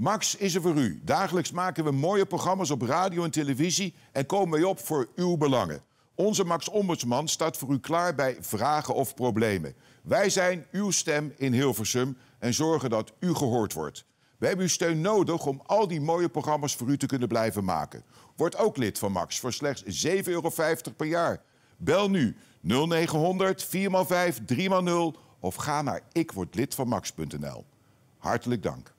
Max is er voor u. Dagelijks maken we mooie programma's op radio en televisie en komen wij op voor uw belangen. Onze Max Ombudsman staat voor u klaar bij vragen of problemen. Wij zijn uw stem in Hilversum en zorgen dat u gehoord wordt. We hebben uw steun nodig om al die mooie programma's voor u te kunnen blijven maken. Word ook lid van Max voor slechts 7,50 euro per jaar. Bel nu 0900 4x5 3x0 of ga naar ikwordlidvanmax.nl. Hartelijk dank.